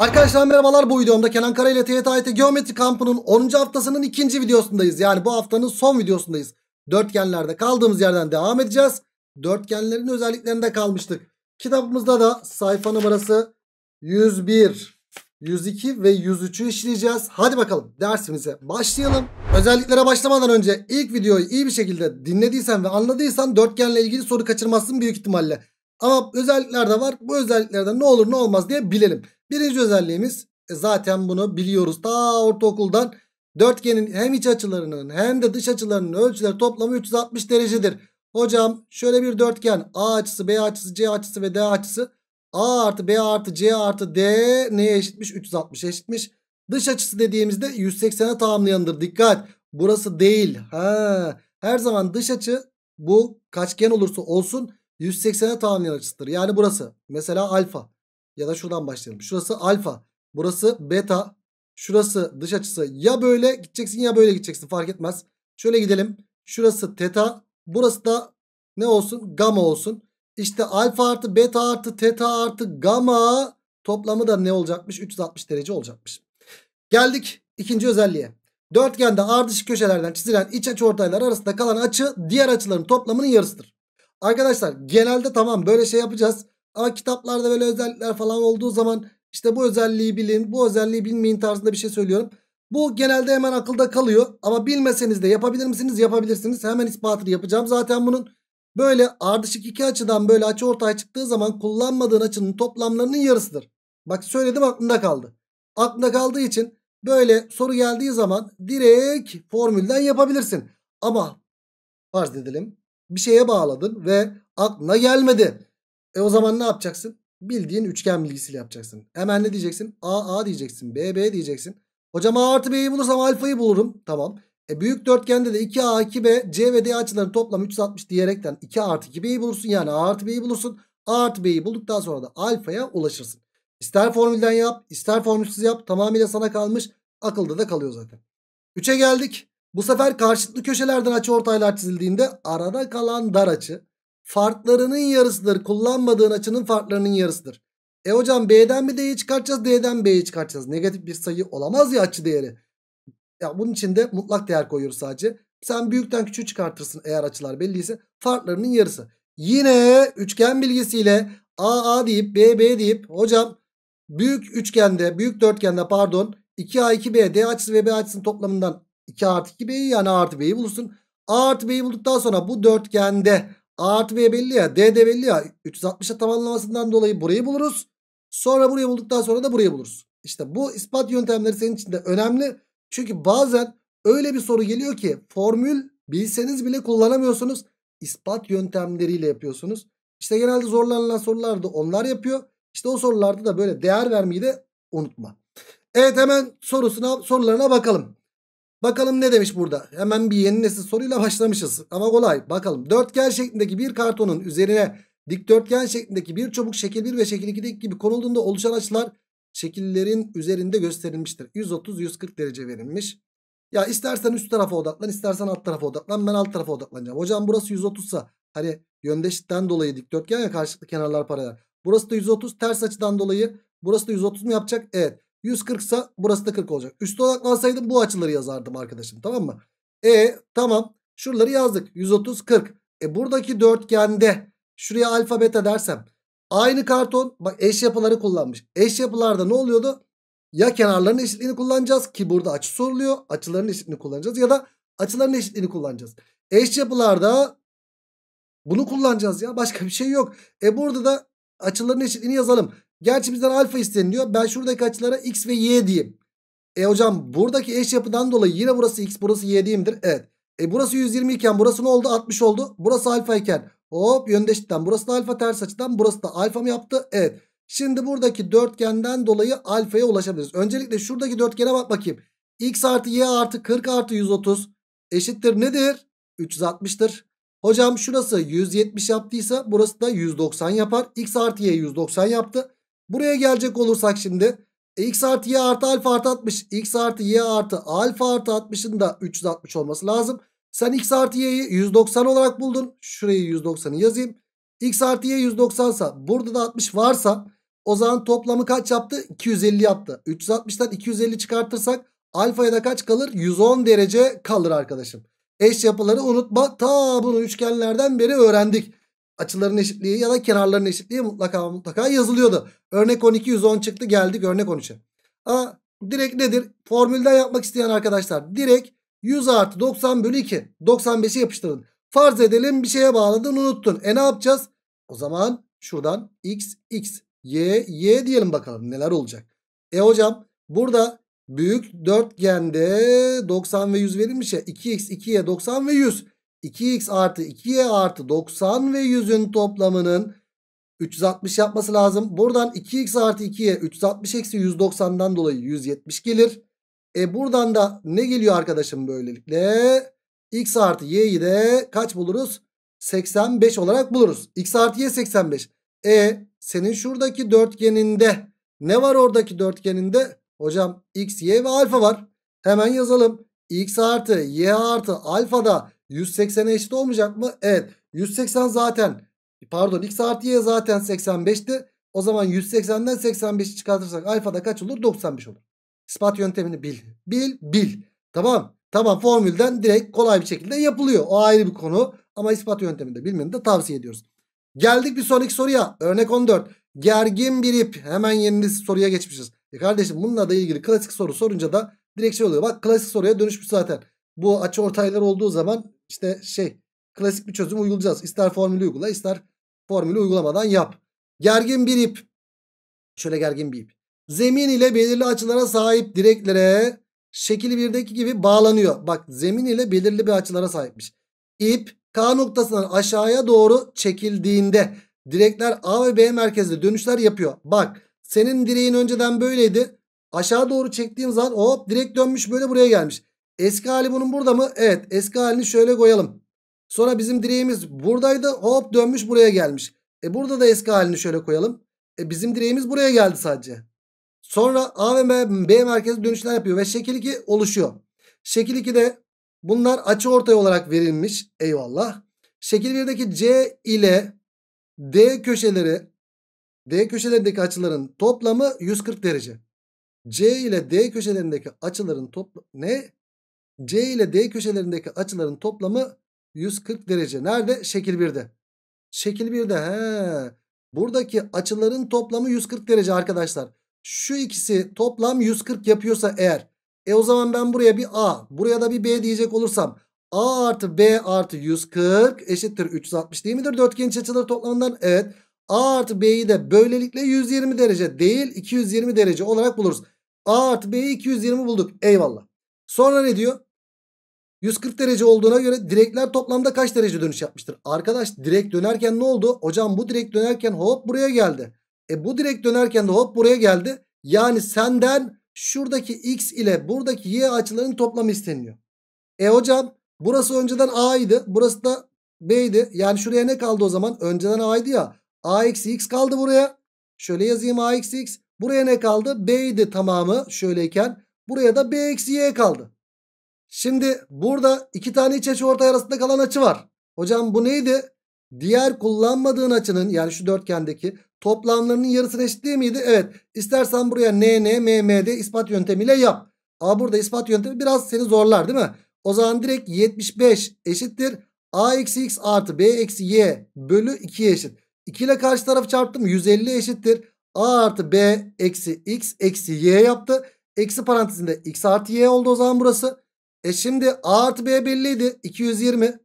Arkadaşlar merhabalar bu videomda Kenan Kara ile TYT Geometri Kampı'nın 10. haftasının ikinci videosundayız. Yani bu haftanın son videosundayız. Dörtgenlerde kaldığımız yerden devam edeceğiz. Dörtgenlerin özelliklerinde kalmıştık. Kitabımızda da sayfa numarası 101, 102 ve 103'ü işleyeceğiz. Hadi bakalım dersimize başlayalım. Özelliklere başlamadan önce ilk videoyu iyi bir şekilde dinlediysen ve anladıysan dörtgenle ilgili soru kaçırmazsın büyük ihtimalle. Ama özellikler de var. Bu özelliklerden ne olur ne olmaz diye bilelim. Birinci özelliğimiz e zaten bunu biliyoruz. Daha ortaokuldan dörtgenin hem iç açılarının hem de dış açılarının ölçüleri toplamı 360 derecedir. Hocam şöyle bir dörtgen A açısı, B açısı, C açısı ve D açısı A artı B artı C artı D neye eşitmiş? 360 eşitmiş. Dış açısı dediğimizde 180'e tamamlayandır. Dikkat burası değil. Ha, her zaman dış açı bu kaçgen olursa olsun 180'e tamamlayan açısıdır. Yani burası mesela alfa ya da şuradan başlayalım. Şurası alfa, burası beta, şurası dış açısı. Ya böyle gideceksin ya böyle gideceksin fark etmez. Şöyle gidelim. Şurası teta, burası da ne olsun? gamma olsun. İşte alfa artı beta artı teta artı gamma toplamı da ne olacakmış? 360 derece olacakmış. Geldik ikinci özelliğe. Dörtgende ardışık köşelerden çizilen iç açı ortaylar arasında kalan açı diğer açıların toplamının yarısıdır. Arkadaşlar genelde tamam böyle şey yapacağız. Ama kitaplarda böyle özellikler falan olduğu zaman işte bu özelliği bilin, bu özelliği bilmeyin tarzında bir şey söylüyorum. Bu genelde hemen akılda kalıyor. Ama bilmeseniz de yapabilir misiniz? Yapabilirsiniz. Hemen ispatını yapacağım. Zaten bunun böyle ardışık iki açıdan böyle açı ortaya çıktığı zaman kullanmadığın açının toplamlarının yarısıdır. Bak söyledim aklında kaldı. Aklında kaldığı için böyle soru geldiği zaman direkt formülden yapabilirsin. Ama farz edelim bir şeye bağladın ve aklına gelmedi. E o zaman ne yapacaksın? Bildiğin üçgen bilgisiyle yapacaksın. Hemen ne diyeceksin? A A diyeceksin. B B diyeceksin. Hocam A artı B'yi bulursam alfayı bulurum. Tamam. E büyük dörtgende de 2A 2B C ve D açılarının toplamı 360 diyerekten 2 artı 2B'yi bulursun. Yani A artı B'yi bulursun. A artı B'yi bulduktan sonra da alfaya ulaşırsın. İster formülden yap ister formülsüz yap. Tamamıyla sana kalmış. Akılda da kalıyor zaten. 3'e geldik. Bu sefer karşıtlı köşelerden açı ortaylar çizildiğinde arada kalan dar açı farklarının yarısıdır. Kullanmadığın açının farklarının yarısıdır. E hocam B'den mi D'yi çıkartacağız D'den B'yi çıkartacağız. Negatif bir sayı olamaz ya açı değeri. Ya bunun için de mutlak değer koyuyoruz sadece. Sen büyükten küçüğü çıkartırsın eğer açılar belliyse. Farklarının yarısı. Yine üçgen bilgisiyle A A deyip B B deyip hocam büyük üçgende büyük dörtgende pardon 2A 2B D açısı ve B açısının toplamından 2 artı 2 B'yi yani artı B'yi bulursun. A artı B'yi bulduktan sonra bu dörtgende A artı B belli ya D de belli ya 360'a tamamlamasından dolayı burayı buluruz. Sonra burayı bulduktan sonra da burayı buluruz. İşte bu ispat yöntemleri senin için de önemli. Çünkü bazen öyle bir soru geliyor ki formül bilseniz bile kullanamıyorsunuz. İspat yöntemleriyle yapıyorsunuz. İşte genelde zorlanılan sorularda onlar yapıyor. İşte o sorularda da böyle değer vermeyi de unutma. Evet hemen sorusuna sorularına bakalım. Bakalım ne demiş burada. Hemen bir yeni nesil soruyla başlamışız. Ama kolay. Bakalım. Dörtgen şeklindeki bir kartonun üzerine dikdörtgen şeklindeki bir çubuk şekil 1 ve şekil 2'deki gibi konulduğunda oluşan açılar şekillerin üzerinde gösterilmiştir. 130-140 derece verilmiş. Ya istersen üst tarafa odaklan istersen alt tarafa odaklan ben alt tarafa odaklanacağım. Hocam burası 130 sa hani yöndeşten dolayı dikdörtgen ya karşılıklı kenarlar paralel. Burası da 130 ters açıdan dolayı burası da 130 mu yapacak? Evet. 140 ise burası da 40 olacak. Üstü odaklansaydım bu açıları yazardım arkadaşım tamam mı? E tamam şuraları yazdık 130 40. E buradaki dörtgende şuraya alfa beta dersem aynı karton bak eş yapıları kullanmış. Eş yapılarda ne oluyordu? Ya kenarların eşitliğini kullanacağız ki burada açı soruluyor. Açıların eşitliğini kullanacağız ya da açıların eşitliğini kullanacağız. Eş yapılarda bunu kullanacağız ya başka bir şey yok. E burada da açıların eşitliğini yazalım. Gerçi bizden alfa isteniliyor. Ben şuradaki açılara x ve y diyeyim. E hocam buradaki eş yapıdan dolayı yine burası x burası y diyeyimdir. Evet. E burası 120 iken burası ne oldu? 60 oldu. Burası alfa iken hop yöndeşitten burası da alfa ters açıdan burası da alfa mı yaptı? Evet. Şimdi buradaki dörtgenden dolayı alfaya ulaşabiliriz. Öncelikle şuradaki dörtgene bak bakayım. x artı y artı 40 artı 130 eşittir nedir? 360'tır. Hocam şurası 170 yaptıysa burası da 190 yapar. x artı y 190 yaptı. Buraya gelecek olursak şimdi e, x artı y artı alfa artı 60 x artı y artı alfa artı 60'ın da 360 olması lazım. Sen x artı y'yi 190 olarak buldun. Şurayı 190'ı yazayım. x artı y 190 sa burada da 60 varsa o zaman toplamı kaç yaptı? 250 yaptı. 360'tan 250 çıkartırsak alfaya da kaç kalır? 110 derece kalır arkadaşım. Eş yapıları unutma. Ta bunu üçgenlerden beri öğrendik açıların eşitliği ya da kenarların eşitliği mutlaka mutlaka yazılıyordu. Örnek 12 110 çıktı geldik örnek 13'e. Aa, direkt nedir? Formülden yapmak isteyen arkadaşlar direkt 100 artı 90 bölü 2 95'i yapıştırın. Farz edelim bir şeye bağladın unuttun. E ne yapacağız? O zaman şuradan x x y y diyelim bakalım neler olacak. E hocam burada büyük dörtgende 90 ve 100 verilmiş ya 2x 2y 90 ve 100. 2x artı 2y artı 90 ve 100'ün toplamının 360 yapması lazım. Buradan 2x artı 2y 360 eksi 190'dan dolayı 170 gelir. E buradan da ne geliyor arkadaşım böylelikle? x artı y'yi de kaç buluruz? 85 olarak buluruz. x artı y 85. E senin şuradaki dörtgeninde ne var oradaki dörtgeninde? Hocam x, y ve alfa var. Hemen yazalım. x artı y artı alfa da 180'e eşit olmayacak mı? Evet. 180 zaten pardon x artı y zaten 85'ti. O zaman 180'den 85'i çıkartırsak alfada kaç olur? 95 olur. İspat yöntemini bil. Bil bil. Tamam. Tamam formülden direkt kolay bir şekilde yapılıyor. O ayrı bir konu. Ama ispat yöntemini de bilmeni de tavsiye ediyoruz. Geldik bir sonraki soruya. Örnek 14. Gergin bir ip. Hemen yeni soruya geçmişiz. E kardeşim bununla da ilgili klasik soru sorunca da direkt şey oluyor. Bak klasik soruya dönüşmüş zaten. Bu açı ortaylar olduğu zaman işte şey klasik bir çözüm uygulayacağız. İster formülü uygula ister formülü uygulamadan yap. Gergin bir ip. Şöyle gergin bir ip. Zemin ile belirli açılara sahip direklere şekil birdeki gibi bağlanıyor. Bak zemin ile belirli bir açılara sahipmiş. İp K noktasından aşağıya doğru çekildiğinde direkler A ve B merkezde dönüşler yapıyor. Bak senin direğin önceden böyleydi. Aşağı doğru çektiğin zaman hop direkt dönmüş böyle buraya gelmiş. Eski hali bunun burada mı? Evet eski halini şöyle koyalım. Sonra bizim direğimiz buradaydı hop dönmüş buraya gelmiş. E burada da eski halini şöyle koyalım. E bizim direğimiz buraya geldi sadece. Sonra A ve M, B merkezi dönüşler yapıyor ve şekil 2 oluşuyor. Şekil 2'de bunlar açı ortaya olarak verilmiş. Eyvallah. Şekil 1'deki C ile D köşeleri D köşelerindeki açıların toplamı 140 derece. C ile D köşelerindeki açıların toplamı ne? C ile D köşelerindeki açıların toplamı 140 derece. Nerede? Şekil 1'de. Şekil 1'de. He. Buradaki açıların toplamı 140 derece arkadaşlar. Şu ikisi toplam 140 yapıyorsa eğer. E o zaman ben buraya bir A, buraya da bir B diyecek olursam. A artı B artı 140 eşittir 360 değil midir? Dörtgen iç açıları toplamından evet. A artı B'yi de böylelikle 120 derece değil 220 derece olarak buluruz. A artı B'yi 220 bulduk. Eyvallah. Sonra ne diyor? 140 derece olduğuna göre direkler toplamda kaç derece dönüş yapmıştır? Arkadaş direk dönerken ne oldu? Hocam bu direk dönerken hop buraya geldi. E bu direk dönerken de hop buraya geldi. Yani senden şuradaki x ile buradaki y açılarının toplamı isteniyor. E hocam burası önceden a idi. Burası da b idi. Yani şuraya ne kaldı o zaman? Önceden a idi ya. a eksi x kaldı buraya. Şöyle yazayım a eksi x. Buraya ne kaldı? b idi tamamı şöyleyken. Buraya da b eksi y kaldı. Şimdi burada iki tane iç açı ortay arasında kalan açı var. Hocam bu neydi? Diğer kullanmadığın açının yani şu dörtgendeki toplamlarının yarısına eşit değil miydi? Evet. İstersen buraya n n m m de ispat yöntemiyle yap. Aa burada ispat yöntemi biraz seni zorlar değil mi? O zaman direkt 75 eşittir. a eksi x artı b eksi y bölü 2 eşit. 2 ile karşı tarafı çarptım. 150 eşittir. a artı b eksi x eksi y yaptı. Eksi parantezinde x artı y oldu o zaman burası. E şimdi A artı B belliydi. 220.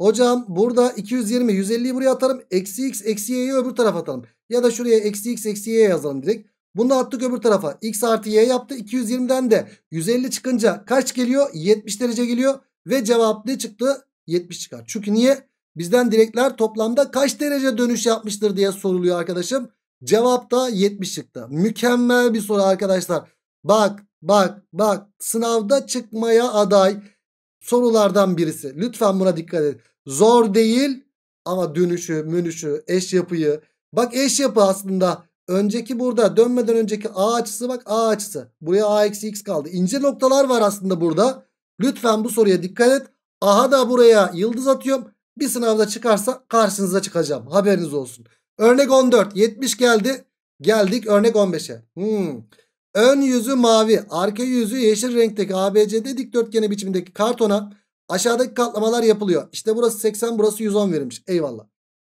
Hocam burada 220. 150'yi buraya atarım. Eksi x eksi y'yi öbür tarafa atalım. Ya da şuraya eksi x eksi y yazalım direkt. Bunu attık öbür tarafa. X artı y yaptı. 220'den de 150 çıkınca kaç geliyor? 70 derece geliyor. Ve cevap ne çıktı? 70 çıkar. Çünkü niye? Bizden direkler toplamda kaç derece dönüş yapmıştır diye soruluyor arkadaşım. Cevap da 70 çıktı. Mükemmel bir soru arkadaşlar. Bak Bak bak sınavda çıkmaya aday sorulardan birisi. Lütfen buna dikkat edin. Zor değil ama dönüşü, münüşü, eş yapıyı. Bak eş yapı aslında önceki burada dönmeden önceki a açısı bak a açısı. Buraya a eksi x kaldı. İnce noktalar var aslında burada. Lütfen bu soruya dikkat et. Aha da buraya yıldız atıyorum. Bir sınavda çıkarsa karşınıza çıkacağım. Haberiniz olsun. Örnek 14. 70 geldi. Geldik örnek 15'e. Hmm. Ön yüzü mavi, arka yüzü yeşil renkteki ABCD dikdörtgeni biçimindeki kartona aşağıdaki katlamalar yapılıyor. İşte burası 80, burası 110 verilmiş. Eyvallah.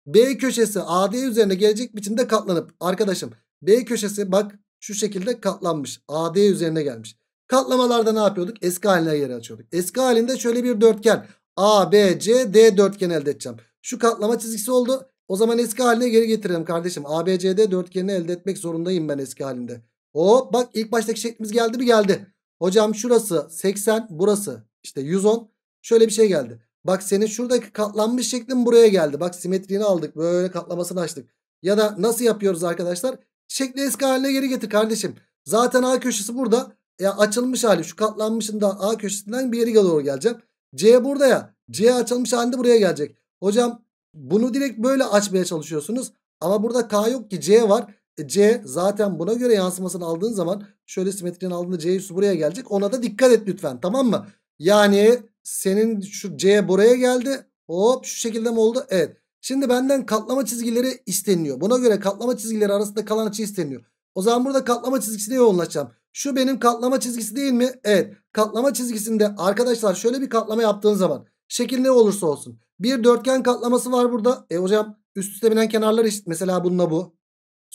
B köşesi AD üzerine gelecek biçimde katlanıp arkadaşım B köşesi bak şu şekilde katlanmış. AD üzerine gelmiş. Katlamalarda ne yapıyorduk? Eski haline yer açıyorduk. Eski halinde şöyle bir dörtgen ABCD dörtgen elde edeceğim. Şu katlama çizgisi oldu. O zaman eski haline geri getirelim kardeşim. ABCD B, dörtgenini elde etmek zorundayım ben eski halinde. O bak ilk baştaki şeklimiz geldi mi geldi. Hocam şurası 80 burası işte 110 şöyle bir şey geldi. Bak senin şuradaki katlanmış şeklin buraya geldi. Bak simetriğini aldık böyle katlamasını açtık. Ya da nasıl yapıyoruz arkadaşlar? Şekli eski haline geri getir kardeşim. Zaten A köşesi burada. Ya açılmış hali şu katlanmışın da A köşesinden bir yere doğru geleceğim. C burada ya. C açılmış halinde buraya gelecek. Hocam bunu direkt böyle açmaya çalışıyorsunuz. Ama burada K yok ki C var. E, C zaten buna göre yansımasını aldığın zaman şöyle simetrinin aldığında C üssü buraya gelecek. Ona da dikkat et lütfen tamam mı? Yani senin şu C buraya geldi. Hop şu şekilde mi oldu? Evet. Şimdi benden katlama çizgileri isteniyor. Buna göre katlama çizgileri arasında kalan açı isteniyor. O zaman burada katlama çizgisine yoğunlaşacağım. Şu benim katlama çizgisi değil mi? Evet. Katlama çizgisinde arkadaşlar şöyle bir katlama yaptığın zaman şekil ne olursa olsun. Bir dörtgen katlaması var burada. E hocam üst üste binen kenarlar eşit. Mesela bununla bu.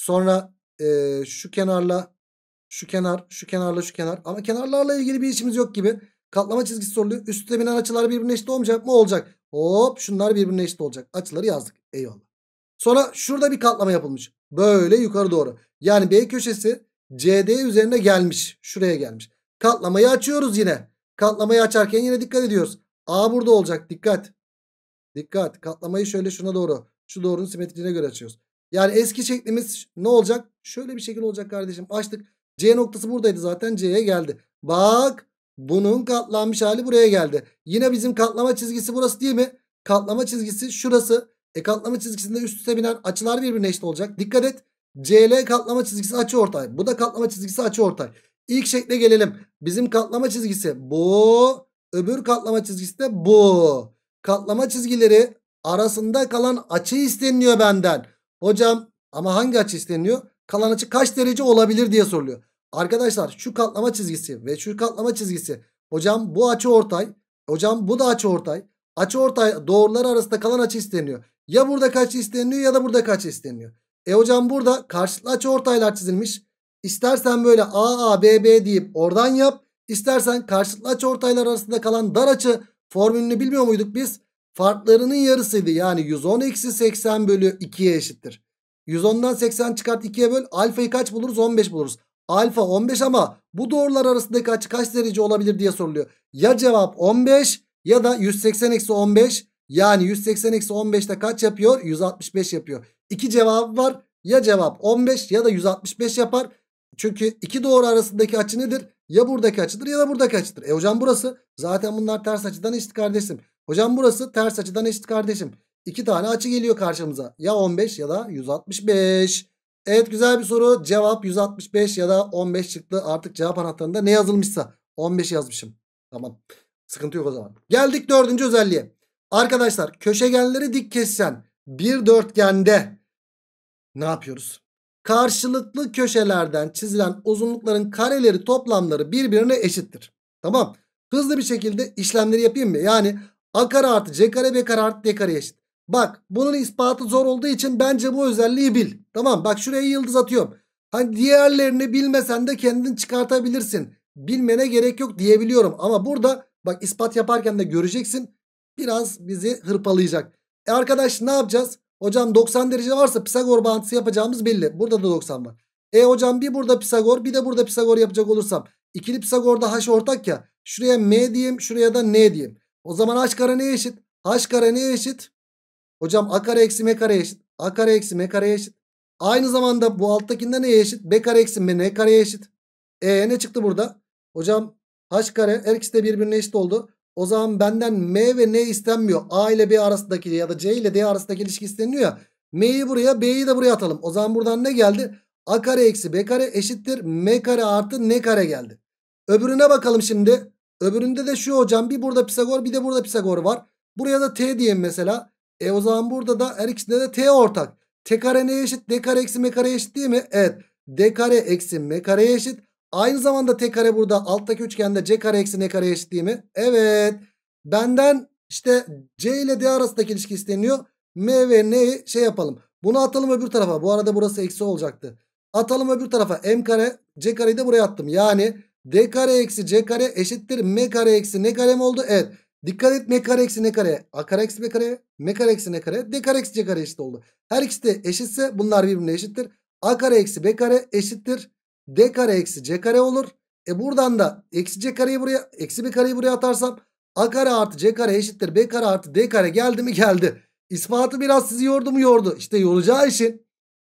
Sonra e, şu kenarla şu kenar, şu kenarla şu kenar. Ama kenarlarla ilgili bir işimiz yok gibi. Katlama çizgisi soruluyor. Üstte binen açılar birbirine eşit olmayacak mı? Olacak. Hop şunlar birbirine eşit olacak. Açıları yazdık. Eyvallah. Sonra şurada bir katlama yapılmış. Böyle yukarı doğru. Yani B köşesi CD üzerine gelmiş. Şuraya gelmiş. Katlamayı açıyoruz yine. Katlamayı açarken yine dikkat ediyoruz. A burada olacak. Dikkat. Dikkat. Katlamayı şöyle şuna doğru. Şu doğrunun simetriğine göre açıyoruz. Yani eski şeklimiz ne olacak? Şöyle bir şekil olacak kardeşim. Açtık. C noktası buradaydı zaten C'ye geldi. Bak bunun katlanmış hali buraya geldi. Yine bizim katlama çizgisi burası değil mi? Katlama çizgisi şurası. E katlama çizgisinde üst üste binen açılar birbirine eşit olacak. Dikkat et. CL katlama çizgisi açı ortay. Bu da katlama çizgisi açı ortay. İlk şekle gelelim. Bizim katlama çizgisi bu. Öbür katlama çizgisi de bu. Katlama çizgileri arasında kalan açı isteniyor benden. Hocam ama hangi açı isteniyor? Kalan açı kaç derece olabilir diye soruluyor. Arkadaşlar şu katlama çizgisi ve şu katlama çizgisi. Hocam bu açı ortay. Hocam bu da açı ortay. Açı ortay doğruları arasında kalan açı isteniyor. Ya burada kaç isteniyor ya da burada kaç isteniyor. E hocam burada karşılıklı açı ortaylar çizilmiş. İstersen böyle A A B B deyip oradan yap. İstersen karşılıklı açı ortaylar arasında kalan dar açı formülünü bilmiyor muyduk biz? Farklarının yarısıydı. Yani 110 eksi 80 bölü 2'ye eşittir. 110'dan 80 çıkart 2'ye böl. Alfayı kaç buluruz? 15 buluruz. Alfa 15 ama bu doğrular arasındaki açı kaç derece olabilir diye soruluyor. Ya cevap 15 ya da 180 eksi 15. Yani 180 eksi 15'te kaç yapıyor? 165 yapıyor. İki cevabı var. Ya cevap 15 ya da 165 yapar. Çünkü iki doğru arasındaki açı nedir? Ya buradaki açıdır ya da buradaki açıdır. E hocam burası. Zaten bunlar ters açıdan eşit kardeşim. Hocam burası ters açıdan eşit kardeşim. İki tane açı geliyor karşımıza. Ya 15 ya da 165. Evet güzel bir soru. Cevap 165 ya da 15 çıktı. Artık cevap anahtarında ne yazılmışsa 15 yazmışım. Tamam. Sıkıntı yok o zaman. Geldik dördüncü özelliğe. Arkadaşlar köşegenleri dik kessen bir dörtgende ne yapıyoruz? Karşılıklı köşelerden çizilen uzunlukların kareleri toplamları birbirine eşittir. Tamam. Hızlı bir şekilde işlemleri yapayım mı? Yani A kare artı C kare B kare artı D kare eşit. Bak bunun ispatı zor olduğu için bence bu özelliği bil. Tamam bak şuraya yıldız atıyorum. Hani diğerlerini bilmesen de kendin çıkartabilirsin. Bilmene gerek yok diyebiliyorum. Ama burada bak ispat yaparken de göreceksin. Biraz bizi hırpalayacak. E arkadaş ne yapacağız? Hocam 90 derece varsa Pisagor bağıntısı yapacağımız belli. Burada da 90 var. E hocam bir burada Pisagor bir de burada Pisagor yapacak olursam. ikili Pisagor'da haş ortak ya. Şuraya m diyeyim şuraya da n diyeyim. O zaman h kare neye eşit? h kare neye eşit? Hocam a kare eksi m kare eşit. a kare eksi m kare eşit. Aynı zamanda bu alttakinde neye eşit? b kare eksi m n kare eşit. E ne çıktı burada? Hocam h kare her ikisi de birbirine eşit oldu. O zaman benden m ve n istenmiyor. a ile b arasındaki ya da c ile d arasındaki ilişki isteniyor ya. m'yi buraya b'yi de buraya atalım. O zaman buradan ne geldi? a kare eksi b kare eşittir m kare artı n kare geldi. Öbürüne bakalım şimdi. Öbüründe de şu hocam bir burada Pisagor bir de burada Pisagor var. Buraya da t diyeyim mesela. E o zaman burada da her ikisinde de t ortak. T kare neye eşit? D kare eksi M kare eşit değil mi? Evet. D kare eksi M kare eşit. Aynı zamanda T kare burada alttaki üçgende C kare eksi N kare eşit değil mi? Evet. Benden işte C ile D arasındaki ilişki isteniyor. M ve N'yi şey yapalım. Bunu atalım öbür tarafa. Bu arada burası eksi olacaktı. Atalım öbür tarafa. M kare C kareyi de buraya attım. Yani D kare eksi C kare eşittir M kare eksi ne kare mi oldu? Evet. Dikkat et M kare eksi ne kare? A kare eksi B kare. M kare eksi ne kare? D kare eksi C kare eşit oldu. Her ikisi de eşitse bunlar birbirine eşittir. A kare eksi B kare eşittir. D kare eksi C kare olur. E buradan da eksi C kareyi buraya eksi B kareyi buraya atarsam A kare artı C kare eşittir. B kare artı D kare geldi mi geldi. İspatı biraz sizi yordu mu yordu. İşte yoracağı için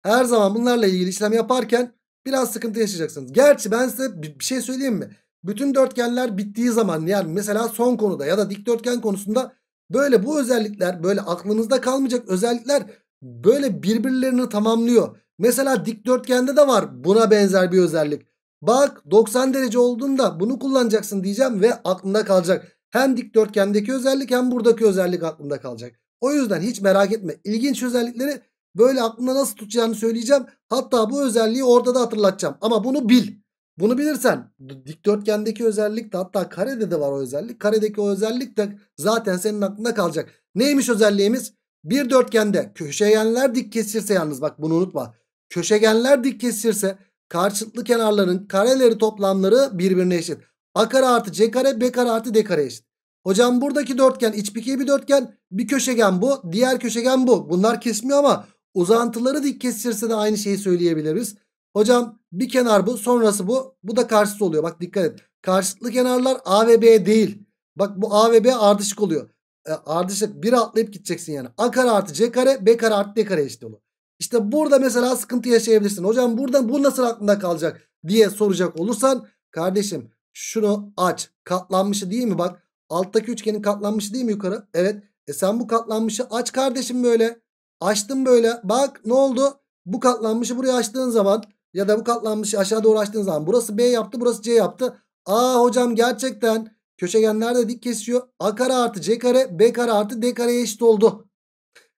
her zaman bunlarla ilgili işlem yaparken Biraz sıkıntı yaşayacaksınız. Gerçi ben size bir şey söyleyeyim mi? Bütün dörtgenler bittiği zaman yani mesela son konuda ya da dikdörtgen konusunda böyle bu özellikler böyle aklınızda kalmayacak özellikler böyle birbirlerini tamamlıyor. Mesela dikdörtgende de var buna benzer bir özellik. Bak 90 derece olduğunda bunu kullanacaksın diyeceğim ve aklında kalacak. Hem dikdörtgendeki özellik hem buradaki özellik aklında kalacak. O yüzden hiç merak etme. İlginç özellikleri Böyle aklında nasıl tutacağını söyleyeceğim. Hatta bu özelliği orada da hatırlatacağım. Ama bunu bil. Bunu bilirsen dikdörtgendeki özellik de hatta karede de var o özellik. Karedeki o özellik de zaten senin aklında kalacak. Neymiş özelliğimiz? Bir dörtgende köşegenler dik kesirse yalnız bak bunu unutma. Köşegenler dik kesirse karşılıklı kenarların kareleri toplamları birbirine eşit. A kare artı C kare B kare artı D kare eşit. Hocam buradaki dörtgen iç bir bir dörtgen bir köşegen bu diğer köşegen bu. Bunlar kesmiyor ama Uzantıları dik kesişirse de aynı şeyi söyleyebiliriz. Hocam bir kenar bu sonrası bu. Bu da karşıt oluyor. Bak dikkat et. Karşıtlı kenarlar A ve B değil. Bak bu A ve B ardışık oluyor. E, ardışık bir atlayıp gideceksin yani. A kare artı C kare B kare artı D kare eşit olur. İşte burada mesela sıkıntı yaşayabilirsin. Hocam burada bu nasıl aklında kalacak diye soracak olursan kardeşim şunu aç. Katlanmışı değil mi bak. Alttaki üçgenin katlanmışı değil mi yukarı? Evet. E sen bu katlanmışı aç kardeşim böyle. Açtım böyle. Bak ne oldu? Bu katlanmışı buraya açtığın zaman ya da bu katlanmışı aşağı doğru açtığın zaman burası B yaptı burası C yaptı. Aa hocam gerçekten köşegenler de dik kesiyor. A kare artı C kare B kare artı D kare eşit oldu.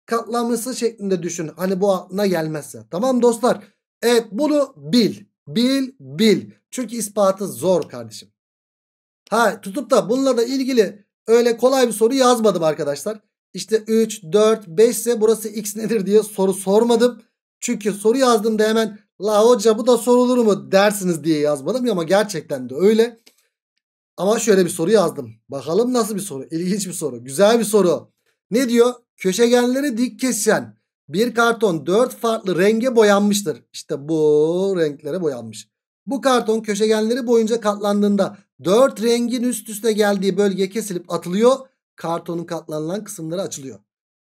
Katlanması şeklinde düşün. Hani bu aklına gelmezse. Tamam dostlar. Evet bunu bil. Bil bil. Çünkü ispatı zor kardeşim. Ha tutup da bununla da ilgili öyle kolay bir soru yazmadım arkadaşlar. İşte 3, 4, 5 ise burası x nedir diye soru sormadım. Çünkü soru yazdığımda hemen la hoca bu da sorulur mu dersiniz diye yazmadım ama gerçekten de öyle. Ama şöyle bir soru yazdım. Bakalım nasıl bir soru. İlginç bir soru. Güzel bir soru. Ne diyor? Köşegenleri dik kesen bir karton 4 farklı renge boyanmıştır. İşte bu renklere boyanmış. Bu karton köşegenleri boyunca katlandığında 4 rengin üst üste geldiği bölge kesilip atılıyor kartonun katlanılan kısımları açılıyor.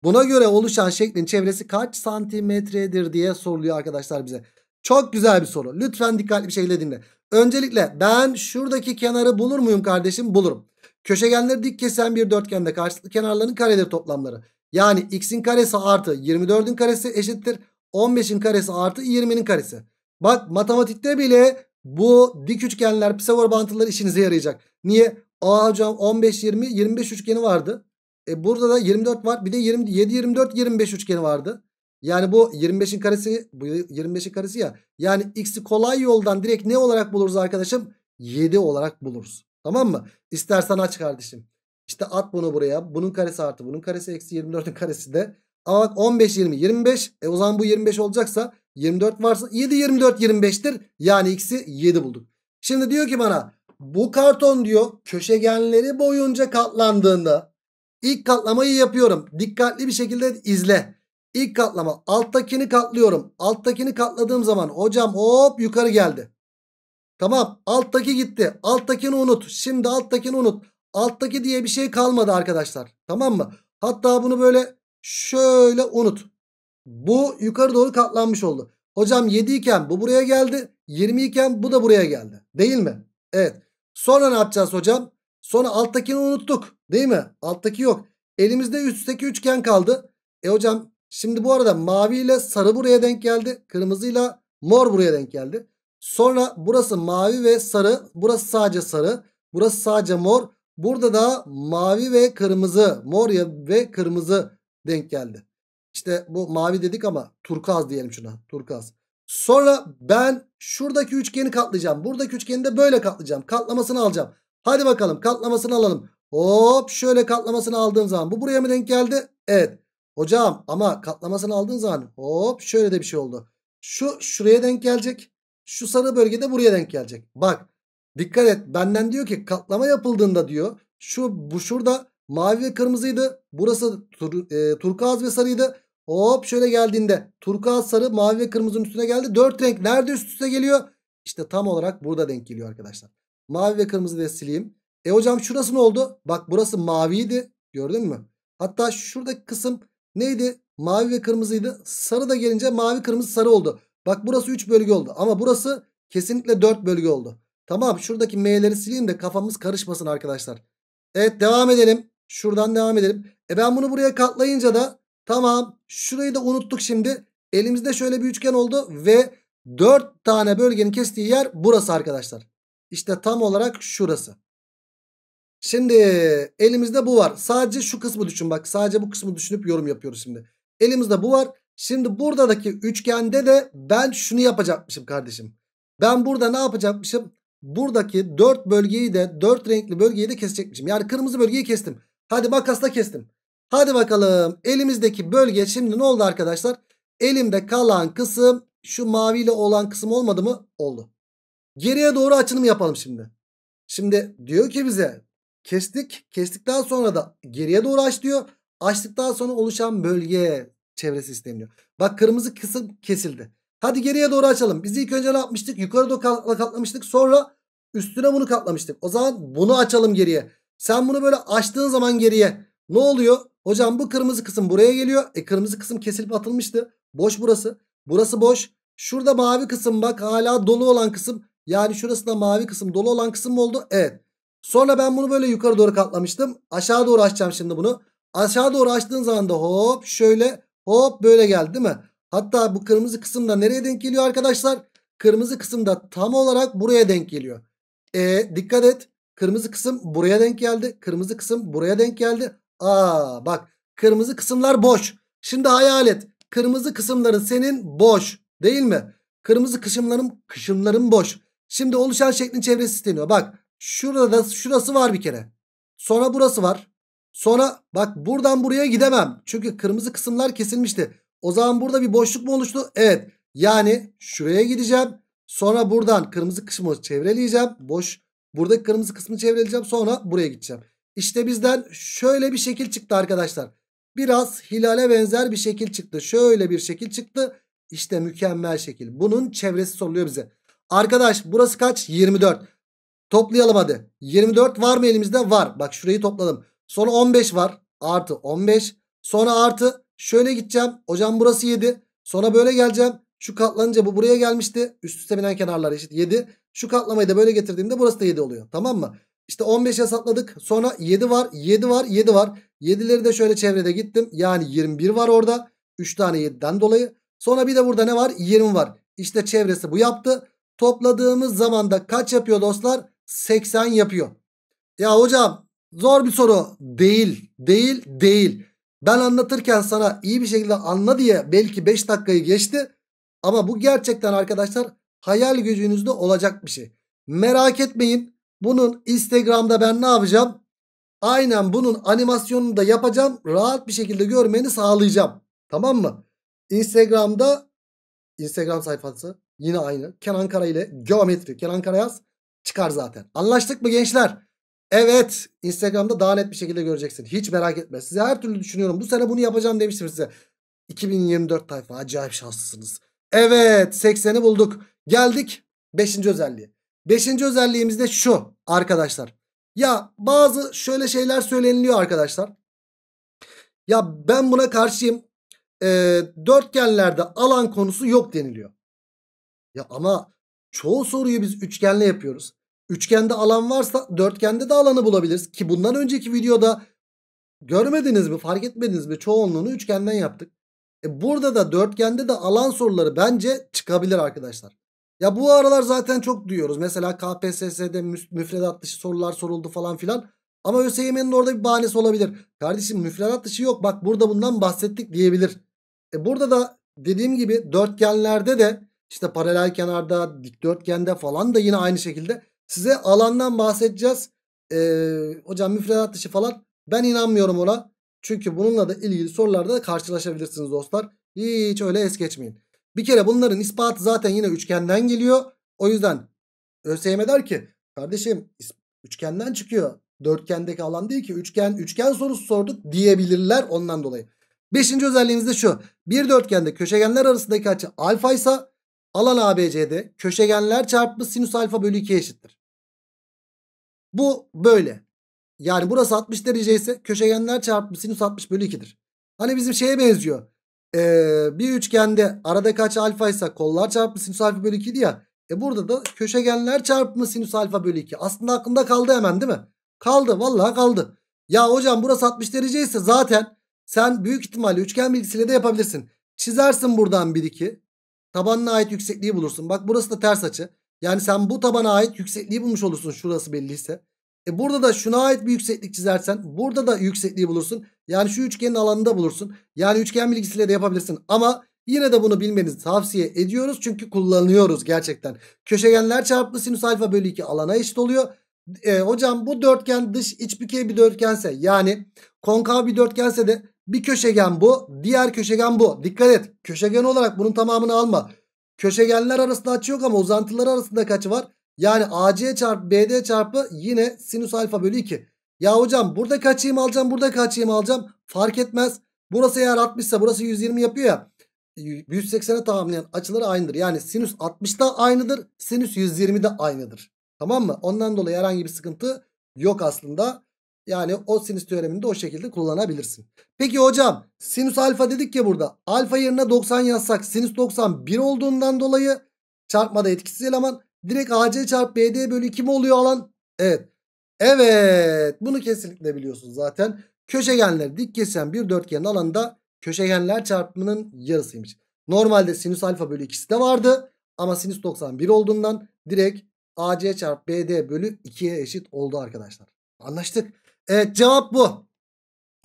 Buna göre oluşan şeklin çevresi kaç santimetredir diye soruluyor arkadaşlar bize. Çok güzel bir soru. Lütfen dikkatli bir şekilde dinle. Öncelikle ben şuradaki kenarı bulur muyum kardeşim? Bulurum. Köşegenleri dik kesen bir dörtgende karşılıklı kenarların kareleri toplamları. Yani x'in karesi artı 24'ün karesi eşittir 15'in karesi artı 20'nin karesi. Bak matematikte bile bu dik üçgenler Pisagor bantıları işinize yarayacak. Niye? A hocam 15 20 25 üçgeni vardı. E burada da 24 var. Bir de 20, 7 24 25 üçgeni vardı. Yani bu 25'in karesi bu 25'in karesi ya. Yani x'i kolay yoldan direkt ne olarak buluruz arkadaşım? 7 olarak buluruz. Tamam mı? İstersen aç kardeşim. İşte at bunu buraya. Bunun karesi artı bunun karesi eksi 24'ün karesi de. Ama bak 15 20 25. E o zaman bu 25 olacaksa 24 varsa 7 24 25'tir. Yani x'i 7 bulduk. Şimdi diyor ki bana bu karton diyor köşegenleri boyunca katlandığında ilk katlamayı yapıyorum. Dikkatli bir şekilde izle. İlk katlama alttakini katlıyorum. Alttakini katladığım zaman hocam hop yukarı geldi. Tamam alttaki gitti. Alttakini unut. Şimdi alttakini unut. Alttaki diye bir şey kalmadı arkadaşlar. Tamam mı? Hatta bunu böyle şöyle unut. Bu yukarı doğru katlanmış oldu. Hocam 7 iken bu buraya geldi. 20 iken bu da buraya geldi. Değil mi? Evet. Sonra ne yapacağız hocam? Sonra alttakini unuttuk değil mi? Alttaki yok. Elimizde üstteki üçgen kaldı. E hocam şimdi bu arada mavi ile sarı buraya denk geldi. Kırmızıyla mor buraya denk geldi. Sonra burası mavi ve sarı. Burası sadece sarı. Burası sadece mor. Burada da mavi ve kırmızı. Mor ve kırmızı denk geldi. İşte bu mavi dedik ama turkuaz diyelim şuna. Turkuaz. Sonra ben şuradaki üçgeni katlayacağım. Buradaki üçgeni de böyle katlayacağım. Katlamasını alacağım. Hadi bakalım katlamasını alalım. Hop şöyle katlamasını aldığım zaman bu buraya mı denk geldi? Evet. Hocam ama katlamasını aldığın zaman hop şöyle de bir şey oldu. Şu şuraya denk gelecek. Şu sarı bölgede buraya denk gelecek. Bak dikkat et benden diyor ki katlama yapıldığında diyor. Şu bu şurada mavi ve kırmızıydı. Burası tur, e, turkuaz ve sarıydı. Hop şöyle geldiğinde turkuaz sarı mavi ve kırmızının üstüne geldi. Dört renk nerede üst üste geliyor? İşte tam olarak burada denk geliyor arkadaşlar. Mavi ve kırmızı da sileyim. E hocam şurası ne oldu? Bak burası maviydi. Gördün mü? Hatta şuradaki kısım neydi? Mavi ve kırmızıydı. Sarı da gelince mavi kırmızı sarı oldu. Bak burası 3 bölge oldu. Ama burası kesinlikle 4 bölge oldu. Tamam şuradaki M'leri sileyim de kafamız karışmasın arkadaşlar. Evet devam edelim. Şuradan devam edelim. E ben bunu buraya katlayınca da Tamam şurayı da unuttuk şimdi. Elimizde şöyle bir üçgen oldu ve 4 tane bölgenin kestiği yer burası arkadaşlar. İşte tam olarak şurası. Şimdi elimizde bu var. Sadece şu kısmı düşün bak. Sadece bu kısmı düşünüp yorum yapıyoruz şimdi. Elimizde bu var. Şimdi buradaki üçgende de ben şunu yapacakmışım kardeşim. Ben burada ne yapacakmışım? Buradaki 4 bölgeyi de 4 renkli bölgeyi de kesecekmişim. Yani kırmızı bölgeyi kestim. Hadi makasla kestim. Hadi bakalım elimizdeki bölge şimdi ne oldu arkadaşlar? Elimde kalan kısım şu maviyle olan kısım olmadı mı? Oldu. Geriye doğru açılım yapalım şimdi. Şimdi diyor ki bize kestik. Kestikten sonra da geriye doğru aç diyor. Açtıktan sonra oluşan bölge çevresi isteniyor. Bak kırmızı kısım kesildi. Hadi geriye doğru açalım. Biz ilk önce ne yapmıştık? Yukarı doğru katlamıştık. Sonra üstüne bunu katlamıştık. O zaman bunu açalım geriye. Sen bunu böyle açtığın zaman geriye ne oluyor? Hocam bu kırmızı kısım buraya geliyor. E kırmızı kısım kesilip atılmıştı. Boş burası. Burası boş. Şurada mavi kısım bak hala dolu olan kısım. Yani şurası da mavi kısım dolu olan kısım mı oldu? Evet. Sonra ben bunu böyle yukarı doğru katlamıştım. Aşağı doğru açacağım şimdi bunu. Aşağı doğru açtığın zaman da hop şöyle hop böyle geldi değil mi? Hatta bu kırmızı kısım da nereye denk geliyor arkadaşlar? Kırmızı kısım da tam olarak buraya denk geliyor. E, dikkat et. Kırmızı kısım buraya denk geldi. Kırmızı kısım buraya denk geldi. Aa bak kırmızı kısımlar boş. Şimdi hayal et. Kırmızı kısımların senin boş değil mi? Kırmızı kısımların kısımların boş. Şimdi oluşan şeklin çevresi isteniyor. Bak şurada da şurası var bir kere. Sonra burası var. Sonra bak buradan buraya gidemem. Çünkü kırmızı kısımlar kesilmişti. O zaman burada bir boşluk mu oluştu? Evet. Yani şuraya gideceğim. Sonra buradan kırmızı kısmı çevreleyeceğim. Boş. Buradaki kırmızı kısmı çevreleyeceğim. Sonra buraya gideceğim. İşte bizden şöyle bir şekil çıktı arkadaşlar. Biraz hilale benzer bir şekil çıktı. Şöyle bir şekil çıktı. İşte mükemmel şekil. Bunun çevresi soruluyor bize. Arkadaş burası kaç? 24. Toplayalım hadi. 24 var mı elimizde? Var. Bak şurayı topladım. Sonra 15 var. Artı 15. Sonra artı. Şöyle gideceğim. Hocam burası 7. Sonra böyle geleceğim. Şu katlanınca bu buraya gelmişti. Üst üste binen kenarlar eşit 7. Şu katlamayı da böyle getirdiğimde burası da 7 oluyor. Tamam mı? İşte 15 hesapladık. Sonra 7 var. 7 var. 7 var. 7'leri de şöyle çevrede gittim. Yani 21 var orada. 3 tane 7'den dolayı. Sonra bir de burada ne var? 20 var. İşte çevresi bu yaptı. Topladığımız zaman da kaç yapıyor dostlar? 80 yapıyor. Ya hocam zor bir soru. Değil. Değil. Değil. Ben anlatırken sana iyi bir şekilde anla diye belki 5 dakikayı geçti. Ama bu gerçekten arkadaşlar hayal gücünüzde olacak bir şey. Merak etmeyin. Bunun Instagram'da ben ne yapacağım? Aynen bunun animasyonunu da yapacağım. Rahat bir şekilde görmeni sağlayacağım. Tamam mı? Instagram'da Instagram sayfası yine aynı. Kenan Kara ile geometri. Kenan Kara yaz çıkar zaten. Anlaştık mı gençler? Evet. Instagram'da daha net bir şekilde göreceksin. Hiç merak etme. Size her türlü düşünüyorum. Bu sene bunu yapacağım demiştim size. 2024 tayfa acayip şanslısınız. Evet 80'i bulduk. Geldik 5. özelliği. Beşinci özelliğimiz de şu arkadaşlar. Ya bazı şöyle şeyler söyleniliyor arkadaşlar. Ya ben buna karşıyım. E, dörtgenlerde alan konusu yok deniliyor. Ya ama çoğu soruyu biz üçgenle yapıyoruz. Üçgende alan varsa dörtgende de alanı bulabiliriz. Ki bundan önceki videoda görmediniz mi fark etmediniz mi çoğunluğunu üçgenden yaptık. E burada da dörtgende de alan soruları bence çıkabilir arkadaşlar. Ya bu aralar zaten çok duyuyoruz. Mesela KPSS'de müfredat dışı sorular soruldu falan filan. Ama ÖSYM'nin orada bir bahanesi olabilir. Kardeşim müfredat dışı yok. Bak burada bundan bahsettik diyebilir. E burada da dediğim gibi dörtgenlerde de işte paralel kenarda, dikdörtgende falan da yine aynı şekilde size alandan bahsedeceğiz. E, hocam müfredat dışı falan ben inanmıyorum ona. Çünkü bununla da ilgili sorularda da karşılaşabilirsiniz dostlar. Hiç öyle es geçmeyin. Bir kere bunların ispatı zaten yine üçgenden geliyor. O yüzden ÖSYM der ki kardeşim üçgenden çıkıyor. Dörtgendeki alan değil ki üçgen üçgen sorusu sorduk diyebilirler ondan dolayı. Beşinci özelliğimiz de şu. Bir dörtgende köşegenler arasındaki açı alfa ise alan ABC'de köşegenler çarpı sinüs alfa bölü 2 eşittir. Bu böyle. Yani burası 60 derece ise köşegenler çarpı sinüs 60 bölü 2'dir. Hani bizim şeye benziyor. Ee, bir üçgende arada kaç alfa ise kollar çarpımı sinüs alfa bölü 2 ya. E burada da köşegenler çarpımı sinüs alfa bölü 2. Aslında aklımda kaldı hemen değil mi? Kaldı vallahi kaldı. Ya hocam burası 60 derece ise zaten sen büyük ihtimalle üçgen bilgisiyle de yapabilirsin. Çizersin buradan 1 2. Tabanına ait yüksekliği bulursun. Bak burası da ters açı. Yani sen bu tabana ait yüksekliği bulmuş olursun şurası belliyse. E burada da şuna ait bir yükseklik çizersen burada da yüksekliği bulursun. Yani şu üçgenin alanını bulursun. Yani üçgen bilgisiyle de yapabilirsin. Ama yine de bunu bilmenizi tavsiye ediyoruz. Çünkü kullanıyoruz gerçekten. Köşegenler çarpı sinüs alfa bölü 2 alana eşit oluyor. E, hocam bu dörtgen dış iç bükey bir dörtgense yani konkav bir dörtgense de bir köşegen bu diğer köşegen bu. Dikkat et köşegen olarak bunun tamamını alma. Köşegenler arasında açı yok ama uzantılar arasında kaçı var? Yani AC çarpı BD çarpı yine sinüs alfa bölü 2. Ya hocam burada kaçayım alacağım burada kaçayım alacağım fark etmez. Burası eğer 60 ise burası 120 yapıyor ya. 180'e tamamlayan açıları aynıdır. Yani sinüs 60'da aynıdır. Sinüs 120'de aynıdır. Tamam mı? Ondan dolayı herhangi bir sıkıntı yok aslında. Yani o sinüs teoremini de o şekilde kullanabilirsin. Peki hocam sinüs alfa dedik ya burada. Alfa yerine 90 yazsak sinüs 91 olduğundan dolayı çarpmada etkisiz eleman. Direkt AC çarp BD bölü 2 mi oluyor alan? Evet. Evet bunu kesinlikle biliyorsun zaten. köşegenler dik kesen bir dörtgen alanda köşegenler çarpımının yarısıymış. Normalde sinüs alfa bölü ikisi de vardı. Ama sinüs 91 olduğundan direkt AC çarp BD bölü 2'ye eşit oldu arkadaşlar. Anlaştık. Evet cevap bu.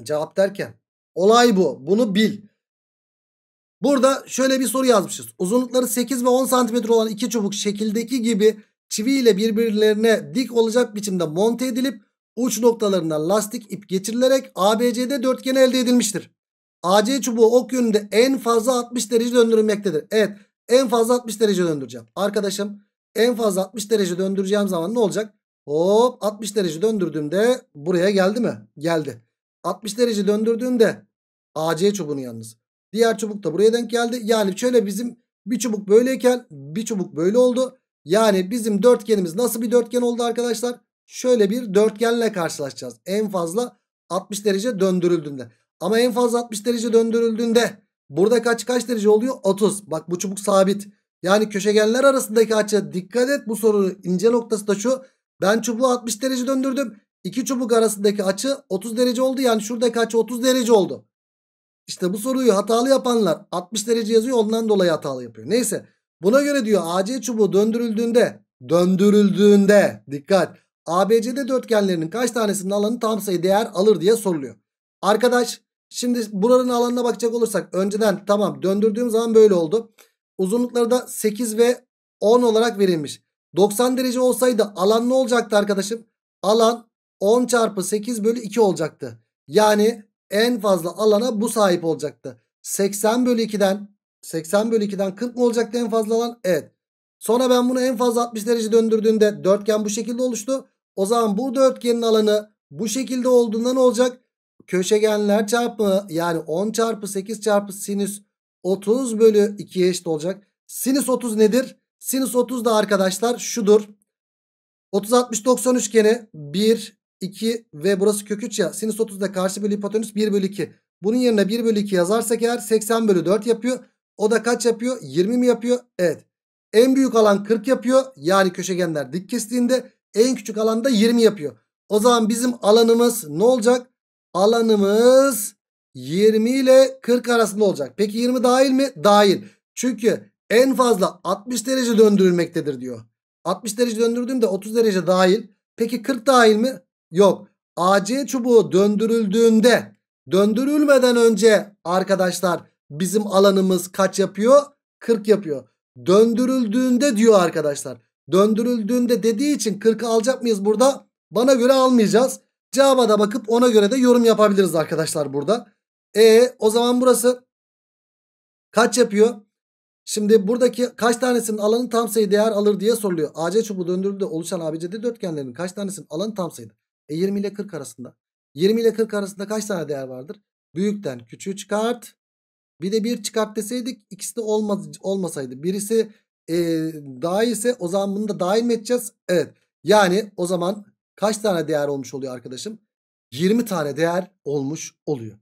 Cevap derken olay bu. Bunu bil. Burada şöyle bir soru yazmışız. Uzunlukları 8 ve 10 santimetre olan iki çubuk şekildeki gibi Çivi ile birbirlerine dik olacak biçimde monte edilip uç noktalarına lastik ip geçirilerek ABCD dörtgen elde edilmiştir. AC çubuğu ok yönünde en fazla 60 derece döndürülmektedir. Evet en fazla 60 derece döndüreceğim. Arkadaşım en fazla 60 derece döndüreceğim zaman ne olacak? Hop 60 derece döndürdüğümde buraya geldi mi? Geldi. 60 derece döndürdüğümde AC çubuğunu yalnız. Diğer çubuk da buraya denk geldi. Yani şöyle bizim bir çubuk böyleyken bir çubuk böyle oldu. Yani bizim dörtgenimiz nasıl bir dörtgen oldu arkadaşlar? Şöyle bir dörtgenle karşılaşacağız. En fazla 60 derece döndürüldüğünde. Ama en fazla 60 derece döndürüldüğünde burada kaç kaç derece oluyor? 30. Bak bu çubuk sabit. Yani köşegenler arasındaki açı dikkat et bu sorunun ince noktası da şu. Ben çubuğu 60 derece döndürdüm. İki çubuk arasındaki açı 30 derece oldu. Yani şuradaki açı 30 derece oldu. İşte bu soruyu hatalı yapanlar 60 derece yazıyor ondan dolayı hatalı yapıyor. Neyse Buna göre diyor AC çubuğu döndürüldüğünde döndürüldüğünde dikkat ABCD dörtgenlerinin kaç tanesinin alanı tam sayı değer alır diye soruluyor. Arkadaş şimdi buranın alanına bakacak olursak önceden tamam döndürdüğüm zaman böyle oldu. Uzunlukları da 8 ve 10 olarak verilmiş. 90 derece olsaydı alan ne olacaktı arkadaşım? Alan 10 çarpı 8 bölü 2 olacaktı. Yani en fazla alana bu sahip olacaktı. 80 bölü 2'den 80 bölü 2'den 40 mı olacaktı en fazla olan? Evet. Sonra ben bunu en fazla 60 derece döndürdüğümde dörtgen bu şekilde oluştu. O zaman bu dörtgenin alanı bu şekilde olduğundan olacak. Köşegenler çarpımı yani 10 çarpı 8 çarpı sinüs 30 bölü 2'ye eşit olacak. Sinüs 30 nedir? Sinüs 30 da arkadaşlar şudur. 30 60 90 üçgeni 1 2 ve burası kök 3 ya. Sinüs 30 da karşı bölü hipotenüs 1 bölü 2. Bunun yerine 1 bölü 2 yazarsak eğer 80 bölü 4 yapıyor. O da kaç yapıyor? 20 mi yapıyor? Evet. En büyük alan 40 yapıyor. Yani köşegenler dik kestiğinde en küçük alanda 20 yapıyor. O zaman bizim alanımız ne olacak? Alanımız 20 ile 40 arasında olacak. Peki 20 dahil mi? Dahil. Çünkü en fazla 60 derece döndürülmektedir diyor. 60 derece döndürdüğümde 30 derece dahil. Peki 40 dahil mi? Yok. AC çubuğu döndürüldüğünde döndürülmeden önce arkadaşlar Bizim alanımız kaç yapıyor? 40 yapıyor. Döndürüldüğünde diyor arkadaşlar. Döndürüldüğünde dediği için 40'ı alacak mıyız burada? Bana göre almayacağız. Cevaba da bakıp ona göre de yorum yapabiliriz arkadaşlar burada. E o zaman burası kaç yapıyor? Şimdi buradaki kaç tanesinin alanı tam sayı değer alır diye soruluyor. AC çubuğu döndürüldüğünde oluşan ABCD dörtgenlerinin kaç tanesinin alanı tam sayıdır? E 20 ile 40 arasında. 20 ile 40 arasında kaç tane değer vardır? Büyükten küçüğü çıkart. Bir de bir çıkart deseydik ikisi de olmaz, olmasaydı. Birisi e, dahilse o zaman bunu da dahil mi edeceğiz? Evet. Yani o zaman kaç tane değer olmuş oluyor arkadaşım? 20 tane değer olmuş oluyor.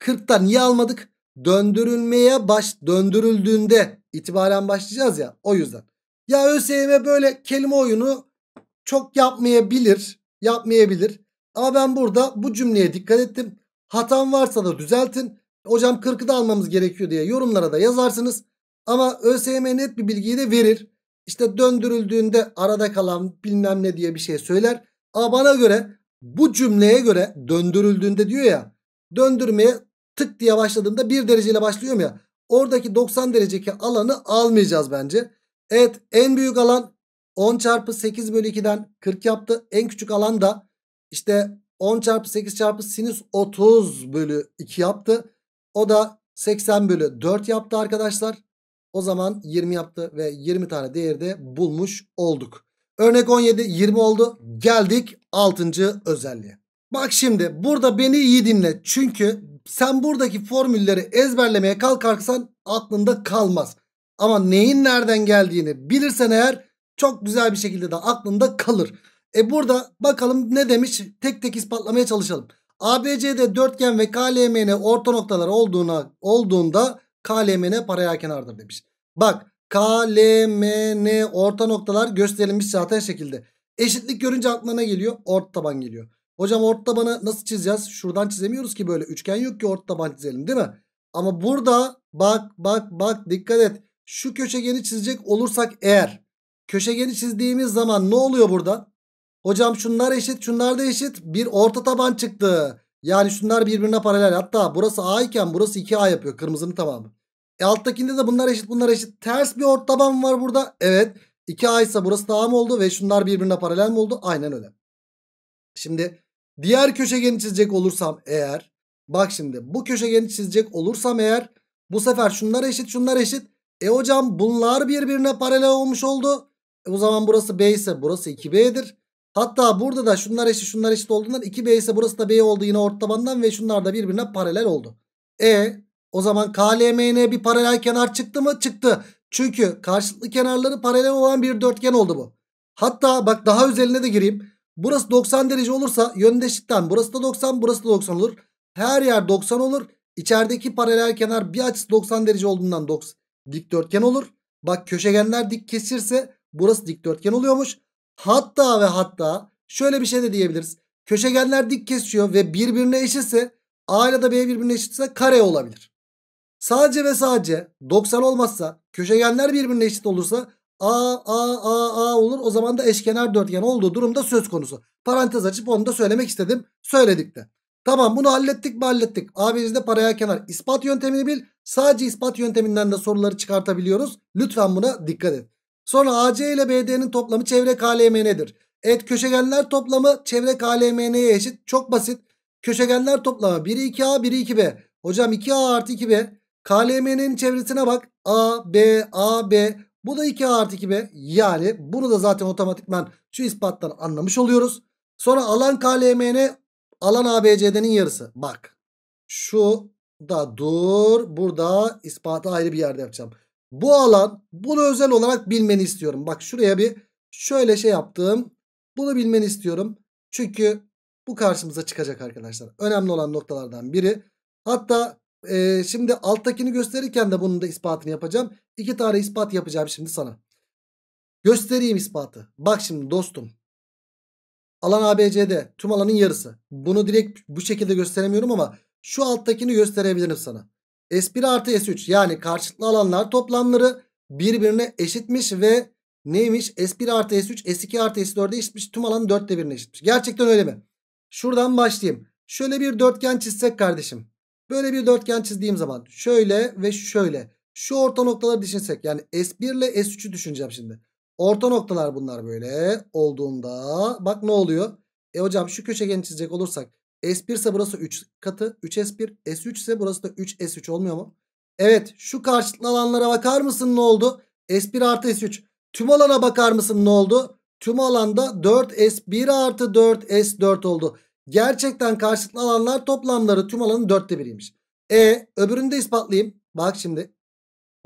40'ta niye almadık? Döndürülmeye baş döndürüldüğünde itibaren başlayacağız ya o yüzden. Ya ÖSYM böyle kelime oyunu çok yapmayabilir. Yapmayabilir. Ama ben burada bu cümleye dikkat ettim. Hatam varsa da düzeltin hocam 40'ı da almamız gerekiyor diye yorumlara da yazarsınız. Ama ÖSYM net bir bilgiyi de verir. İşte döndürüldüğünde arada kalan bilmem ne diye bir şey söyler. Ama bana göre bu cümleye göre döndürüldüğünde diyor ya döndürmeye tık diye başladığımda 1 dereceyle başlıyorum ya. Oradaki 90 dereceki alanı almayacağız bence. Evet en büyük alan 10 çarpı 8 bölü 2'den 40 yaptı. En küçük alan da işte 10 çarpı 8 çarpı sinüs 30 bölü 2 yaptı. O da 80 bölü 4 yaptı arkadaşlar. O zaman 20 yaptı ve 20 tane değeri de bulmuş olduk. Örnek 17 20 oldu. Geldik 6. özelliğe. Bak şimdi burada beni iyi dinle. Çünkü sen buradaki formülleri ezberlemeye kalkarsan aklında kalmaz. Ama neyin nereden geldiğini bilirsen eğer çok güzel bir şekilde de aklında kalır. E burada bakalım ne demiş tek tek ispatlamaya çalışalım. ABC'de dörtgen ve KLMN orta noktalar olduğuna olduğunda KLMN paraya kenardır demiş. Bak KLMN orta noktalar gösterilmiş zaten şekilde. Eşitlik görünce aklına geliyor? Ort taban geliyor. Hocam ort tabanı nasıl çizeceğiz? Şuradan çizemiyoruz ki böyle. Üçgen yok ki ort taban çizelim değil mi? Ama burada bak bak bak dikkat et. Şu köşegeni çizecek olursak eğer köşegeni çizdiğimiz zaman ne oluyor burada? Hocam şunlar eşit şunlar da eşit. Bir orta taban çıktı. Yani şunlar birbirine paralel. Hatta burası A iken burası 2A yapıyor. Kırmızının tamamı. E alttakinde de bunlar eşit bunlar eşit. Ters bir orta taban var burada. Evet. 2A ise burası da mı oldu ve şunlar birbirine paralel mi oldu? Aynen öyle. Şimdi diğer köşegeni çizecek olursam eğer. Bak şimdi bu köşegeni çizecek olursam eğer. Bu sefer şunlar eşit şunlar eşit. E hocam bunlar birbirine paralel olmuş oldu. E o zaman burası B ise burası 2B'dir. Hatta burada da şunlar eşit şunlar eşit olduğundan 2B ise burası da B oldu yine orta tabandan ve şunlar da birbirine paralel oldu. E o zaman KLMN bir paralel kenar çıktı mı? Çıktı. Çünkü karşılıklı kenarları paralel olan bir dörtgen oldu bu. Hatta bak daha üzerine de gireyim. Burası 90 derece olursa yöndeşlikten burası da 90 burası da 90 olur. Her yer 90 olur. İçerideki paralel kenar bir açısı 90 derece olduğundan 90, dikdörtgen olur. Bak köşegenler dik kesirse burası dikdörtgen oluyormuş. Hatta ve hatta şöyle bir şey de diyebiliriz. Köşegenler dik kesiyor ve birbirine eşitse A ile de B birbirine eşitse kare olabilir. Sadece ve sadece 90 olmazsa köşegenler birbirine eşit olursa A, A, A, A olur. O zaman da eşkenar dörtgen olduğu durumda söz konusu. Parantez açıp onu da söylemek istedim. Söyledik de. Tamam bunu hallettik mi hallettik. ABC'de paraya kenar ispat yöntemini bil. Sadece ispat yönteminden de soruları çıkartabiliyoruz. Lütfen buna dikkat et. Sonra AC ile BD'nin toplamı çevre KLM nedir? Evet köşegenler toplamı çevre KLMN'ye eşit. Çok basit. Köşegenler toplamı 1 2A 1 2B. Hocam 2A artı 2B. KLM'nin çevresine bak. A, B, A, B. Bu da 2A artı 2B. Yani bunu da zaten otomatikman şu ispattan anlamış oluyoruz. Sonra alan KLMN alan ABCD'nin yarısı. Bak şu da dur. Burada ispatı ayrı bir yerde yapacağım. Bu alan bunu özel olarak bilmeni istiyorum. Bak şuraya bir şöyle şey yaptım. Bunu bilmeni istiyorum. Çünkü bu karşımıza çıkacak arkadaşlar. Önemli olan noktalardan biri. Hatta e, şimdi alttakini gösterirken de bunun da ispatını yapacağım. İki tane ispat yapacağım şimdi sana. Göstereyim ispatı. Bak şimdi dostum. Alan ABC'de tüm alanın yarısı. Bunu direkt bu şekilde gösteremiyorum ama şu alttakini gösterebilirim sana. S1 artı S3 yani karşılıklı alanlar toplamları birbirine eşitmiş ve neymiş? S1 artı S3 S2 artı S4'e eşitmiş. Tüm alanın dörtte birine eşitmiş. Gerçekten öyle mi? Şuradan başlayayım. Şöyle bir dörtgen çizsek kardeşim. Böyle bir dörtgen çizdiğim zaman şöyle ve şöyle. Şu orta noktaları düşünsek yani S1 ile S3'ü düşüneceğim şimdi. Orta noktalar bunlar böyle olduğunda bak ne oluyor? E hocam şu köşegeni çizecek olursak S1 ise burası 3 katı. 3S1. S3 ise burası da 3S3 olmuyor mu? Evet şu karşılıklı alanlara bakar mısın ne oldu? S1 artı S3. Tüm alana bakar mısın ne oldu? Tüm alanda 4S1 artı 4S4 oldu. Gerçekten karşılıklı alanlar toplamları tüm alanın dörtte biriymiş. E öbürünü de ispatlayayım. Bak şimdi.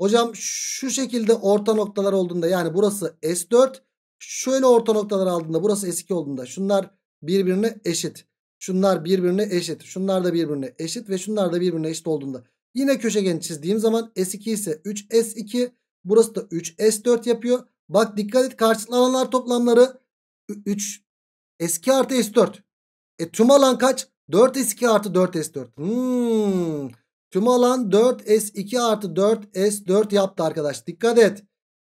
Hocam şu şekilde orta noktalar olduğunda yani burası S4. Şöyle orta noktalar aldığında burası S2 olduğunda şunlar birbirine eşit. Şunlar birbirine eşit. Şunlar da birbirine eşit ve şunlar da birbirine eşit olduğunda. Yine köşegen çizdiğim zaman S2 ise 3S2. Burası da 3S4 yapıyor. Bak dikkat et karşılıklı alanlar toplamları 3 S2 artı S4. E tüm alan kaç? 4S2 artı 4S4. Hmm. Tüm alan 4S2 artı 4S4 yaptı arkadaş. Dikkat et.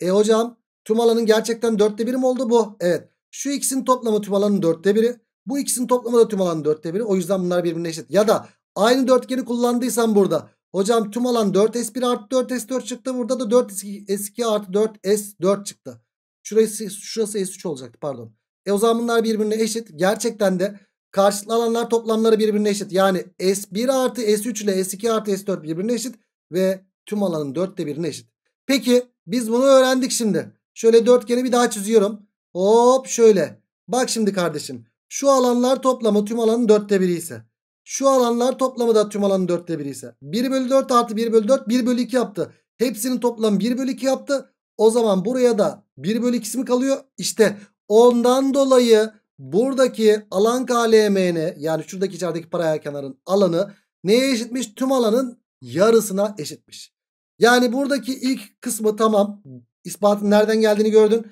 E hocam tüm alanın gerçekten dörtte biri mi oldu bu? Evet. Şu ikisinin toplamı tüm alanın dörtte biri. Bu ikisinin toplamı da tüm alanın dörtte biri. O yüzden bunlar birbirine eşit. Ya da aynı dörtgeni kullandıysam burada. Hocam tüm alan 4S1 artı 4S4 çıktı. Burada da 4S2 artı 4S4 çıktı. Şurası, şurası S3 olacaktı pardon. E o zaman bunlar birbirine eşit. Gerçekten de karşılıklı alanlar toplamları birbirine eşit. Yani S1 artı S3 ile S2 artı S4 birbirine eşit. Ve tüm alanın dörtte birine eşit. Peki biz bunu öğrendik şimdi. Şöyle dörtgeni bir daha çiziyorum. Hop şöyle. Bak şimdi kardeşim. Şu alanlar toplamı tüm alanın dörtte biri ise. Şu alanlar toplamı da tüm alanın dörtte biri ise. 1 bölü 4 artı 1 bölü 4 1 bölü 2 yaptı. Hepsinin toplamı 1 bölü 2 yaptı. O zaman buraya da 1 bölü 2'si mi kalıyor? İşte ondan dolayı buradaki alan KLM'ni yani şuradaki içerideki paraya kenarın alanı neye eşitmiş? Tüm alanın yarısına eşitmiş. Yani buradaki ilk kısmı tamam. İspatın nereden geldiğini gördün.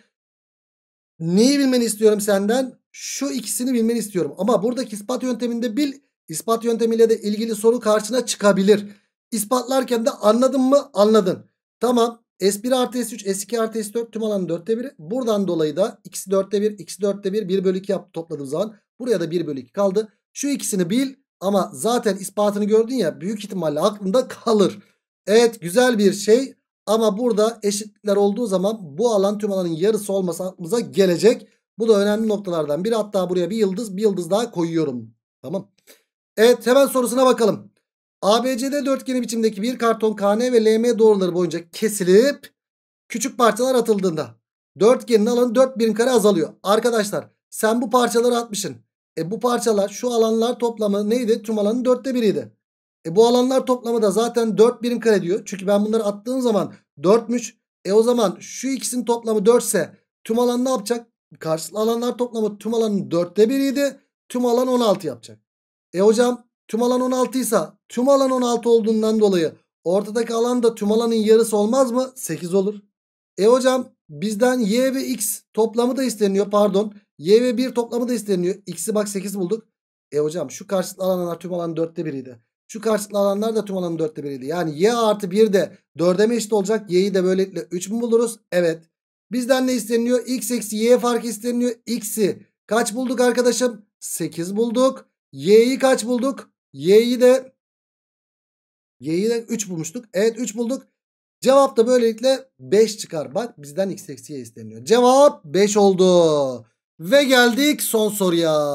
Neyi bilmeni istiyorum senden? Şu ikisini bilmeni istiyorum. Ama buradaki ispat yönteminde bil. İspat yöntemiyle de ilgili soru karşına çıkabilir. İspatlarken de anladın mı? Anladın. Tamam. S1 artı S3, S2 artı S4 tüm alanın 4'te 1'i. Buradan dolayı da ikisi 4'te 1, ikisi 4'te 1, 1 bölü 2 yap, topladığım zaman buraya da 1 bölü 2 kaldı. Şu ikisini bil ama zaten ispatını gördün ya büyük ihtimalle aklında kalır. Evet güzel bir şey ama burada eşitlikler olduğu zaman bu alan tüm alanın yarısı olması aklımıza gelecek. Bu da önemli noktalardan biri. Hatta buraya bir yıldız bir yıldız daha koyuyorum. Tamam. Evet hemen sorusuna bakalım. ABCD dörtgeni biçimdeki bir karton KN ve LM doğruları boyunca kesilip küçük parçalar atıldığında dörtgenin alanı 4 birim kare azalıyor. Arkadaşlar sen bu parçaları atmışsın. E bu parçalar şu alanlar toplamı neydi? Tüm alanın dörtte biriydi. E bu alanlar toplamı da zaten 4 birim kare diyor. Çünkü ben bunları attığım zaman 4'müş. E o zaman şu ikisinin toplamı 4 ise tüm alan ne yapacak? karşılıklı alanlar toplamı tüm alanın 4'te 1'iydi. Tüm alan 16 yapacak. E hocam tüm alan 16 ise tüm alan 16 olduğundan dolayı ortadaki alan da tüm alanın yarısı olmaz mı? 8 olur. E hocam bizden y ve x toplamı da isteniyor pardon. Y ve 1 toplamı da isteniyor. X'i bak 8 bulduk. E hocam şu karşılıklı alanlar tüm alanın 4'te 1'iydi. Şu karşılıklı alanlar da tüm alanın 4'te 1'iydi. Yani y artı 1 de 4'e mi eşit olacak? Y'yi de böylelikle 3 mü buluruz? Evet. Bizden ne isteniyor? X eksi Y farkı isteniyor. X'i kaç bulduk arkadaşım? 8 bulduk. Y'yi kaç bulduk? Y'yi de Y'yi de 3 bulmuştuk. Evet 3 bulduk. Cevap da böylelikle 5 çıkar. Bak bizden x eksi y isteniyor. Cevap 5 oldu. Ve geldik son soruya.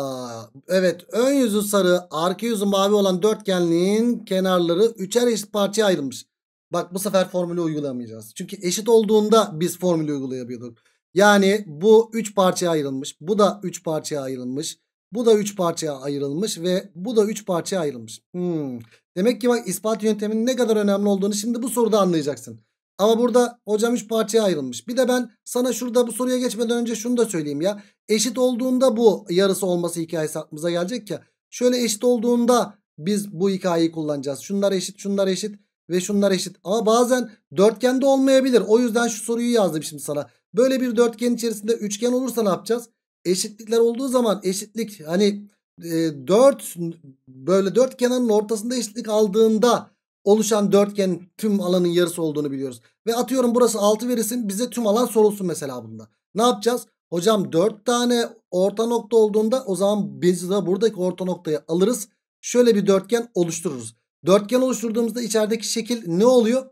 Evet ön yüzü sarı arka yüzü mavi olan dörtgenliğin kenarları üçer eşit parçaya ayrılmış. Bak bu sefer formülü uygulamayacağız. Çünkü eşit olduğunda biz formülü uygulayabiliyorduk. Yani bu 3 parçaya ayrılmış. Bu da 3 parçaya ayrılmış. Bu da 3 parçaya ayrılmış ve bu da 3 parçaya ayrılmış. Hmm. Demek ki bak ispat yönteminin ne kadar önemli olduğunu şimdi bu soruda anlayacaksın. Ama burada hocam 3 parçaya ayrılmış. Bir de ben sana şurada bu soruya geçmeden önce şunu da söyleyeyim ya. Eşit olduğunda bu yarısı olması hikayesi aklımıza gelecek ya. Şöyle eşit olduğunda biz bu hikayeyi kullanacağız. Şunlar eşit şunlar eşit ve şunlar eşit. Ama bazen dörtgende olmayabilir. O yüzden şu soruyu yazdım şimdi sana. Böyle bir dörtgen içerisinde üçgen olursa ne yapacağız? Eşitlikler olduğu zaman eşitlik hani e, 4 böyle dört kenarın ortasında eşitlik aldığında oluşan dörtgen tüm alanın yarısı olduğunu biliyoruz. Ve atıyorum burası 6 verilsin bize tüm alan sorulsun mesela bunda. Ne yapacağız? Hocam 4 tane orta nokta olduğunda o zaman biz de buradaki orta noktayı alırız. Şöyle bir dörtgen oluştururuz. Dörtgen oluşturduğumuzda içerideki şekil ne oluyor?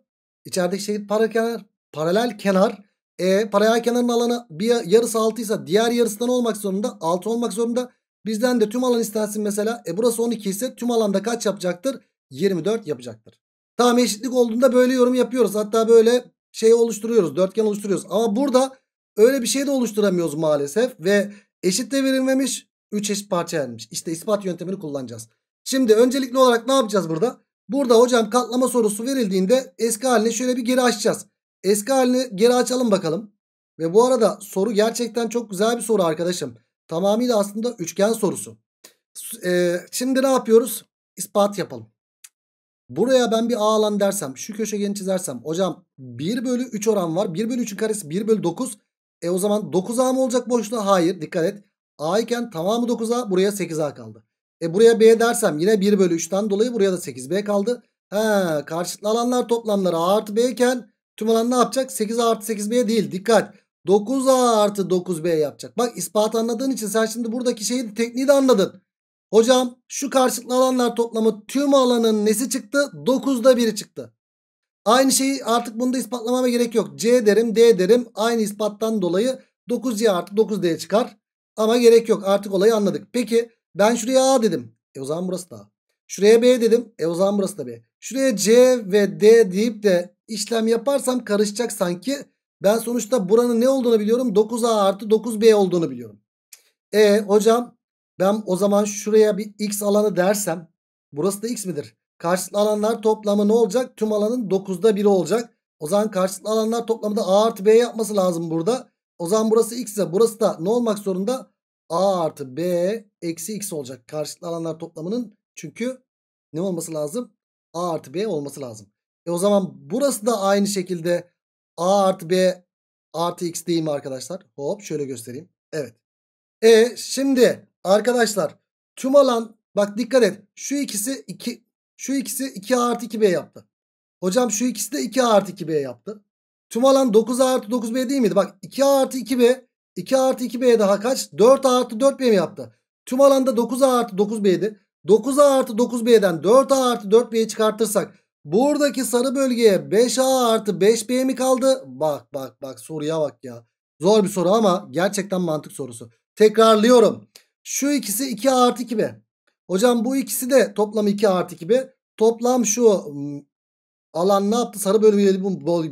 İçerideki şekil paralel kenar. Paralel kenar. E, paralel kenarın alanı bir yarısı 6 ise diğer yarısından olmak zorunda. 6 olmak zorunda. Bizden de tüm alan istensin mesela. E burası 12 ise tüm alanda kaç yapacaktır? 24 yapacaktır. Tamam eşitlik olduğunda böyle yorum yapıyoruz. Hatta böyle şey oluşturuyoruz. Dörtgen oluşturuyoruz. Ama burada öyle bir şey de oluşturamıyoruz maalesef. Ve eşit de verilmemiş. 3 eşit parça verilmiş. İşte ispat yöntemini kullanacağız. Şimdi öncelikli olarak ne yapacağız burada? Burada hocam katlama sorusu verildiğinde eski haline şöyle bir geri açacağız. Eski halini geri açalım bakalım. Ve bu arada soru gerçekten çok güzel bir soru arkadaşım. Tamamıyla aslında üçgen sorusu. Ee, şimdi ne yapıyoruz? İspat yapalım. Buraya ben bir A alan dersem şu köşegeni çizersem hocam 1 bölü 3 oran var. 1 bölü 3'ün karesi 1 bölü 9. E o zaman 9A mı olacak boşluğa? Hayır dikkat et. A iken tamamı 9A buraya 8A kaldı. E buraya B dersem yine 1 bölü 3'ten dolayı buraya da 8B kaldı. Ha, karşılıklı alanlar toplamları A artı B iken tüm alan ne yapacak? 8 artı 8B değil dikkat. 9A artı 9B yapacak. Bak ispatı anladığın için sen şimdi buradaki şeyi tekniği de anladın. Hocam şu karşılıklı alanlar toplamı tüm alanın nesi çıktı? 9'da 1'i çıktı. Aynı şeyi artık bunda ispatlamama gerek yok. C derim D derim aynı ispattan dolayı 9C artı 9D çıkar. Ama gerek yok artık olayı anladık. Peki ben şuraya A dedim. E o zaman burası da A. Şuraya B dedim. E o zaman burası da B. Şuraya C ve D deyip de işlem yaparsam karışacak sanki. Ben sonuçta buranın ne olduğunu biliyorum. 9A artı 9B olduğunu biliyorum. E hocam ben o zaman şuraya bir X alanı dersem. Burası da X midir? Karşılıklı alanlar toplamı ne olacak? Tüm alanın 9'da 1'i olacak. O zaman karşılıklı alanlar toplamı da A artı B yapması lazım burada. O zaman burası X ise burası da ne olmak zorunda? A artı B eksi X olacak. Karşılıklı alanlar toplamının çünkü ne olması lazım? A artı B olması lazım. E o zaman burası da aynı şekilde A artı B artı X değil mi arkadaşlar? Hop şöyle göstereyim. Evet. E şimdi arkadaşlar tüm alan bak dikkat et. Şu ikisi 2 şu ikisi 2 artı 2B yaptı. Hocam şu ikisi de 2 artı 2B yaptı. Tüm alan 9 artı 9B değil miydi? Bak 2 artı 2B 2 artı 2B daha kaç? 4 artı 4B mi yaptı? Tüm alanda 9A artı 9B'di. 9A artı 9B'den 4A artı 4B'yi çıkartırsak buradaki sarı bölgeye 5A artı 5B mi kaldı? Bak bak bak soruya bak ya. Zor bir soru ama gerçekten mantık sorusu. Tekrarlıyorum. Şu ikisi 2 artı 2B. Hocam bu ikisi de toplam 2 artı 2B. Toplam şu alan ne yaptı? Sarı bölgeyi,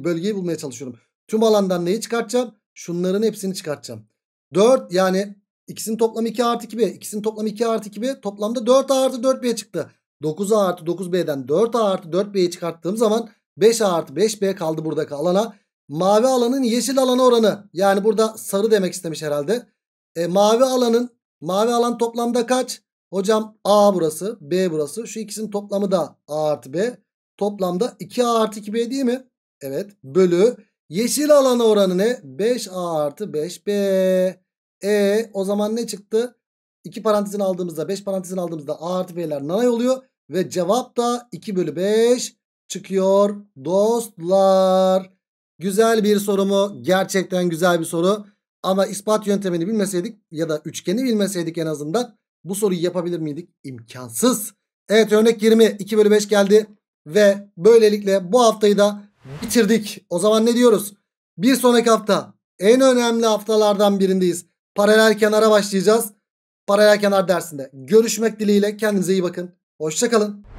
bölgeyi bulmaya çalışıyorum. Tüm alandan neyi çıkartacağım? Şunların hepsini çıkartacağım. 4 yani ikisinin toplamı 2 artı 2B. İkisinin toplamı 2 artı 2B. Toplamda 4A artı 4B çıktı. 9A artı 9B'den 4A artı 4B'yi çıkarttığım zaman 5A artı 5B kaldı buradaki alana. Mavi alanın yeşil alanı oranı. Yani burada sarı demek istemiş herhalde. E, mavi alanın mavi alan toplamda kaç? Hocam A burası, B burası. Şu ikisinin toplamı da A artı B. Toplamda 2A artı 2B değil mi? Evet. Bölü Yeşil alan oranı ne? 5A artı 5B. E o zaman ne çıktı? 2 parantezin aldığımızda 5 parantezin aldığımızda A artı B'ler nanay oluyor. Ve cevap da 2 bölü 5 çıkıyor dostlar. Güzel bir soru mu? Gerçekten güzel bir soru. Ama ispat yöntemini bilmeseydik ya da üçgeni bilmeseydik en azından bu soruyu yapabilir miydik? İmkansız. Evet örnek 20 2 bölü 5 geldi. Ve böylelikle bu haftayı da bitirdik. O zaman ne diyoruz? Bir sonraki hafta en önemli haftalardan birindeyiz. Paralel kenara başlayacağız. Paralel kenar dersinde. Görüşmek dileğiyle kendinize iyi bakın. Hoşçakalın.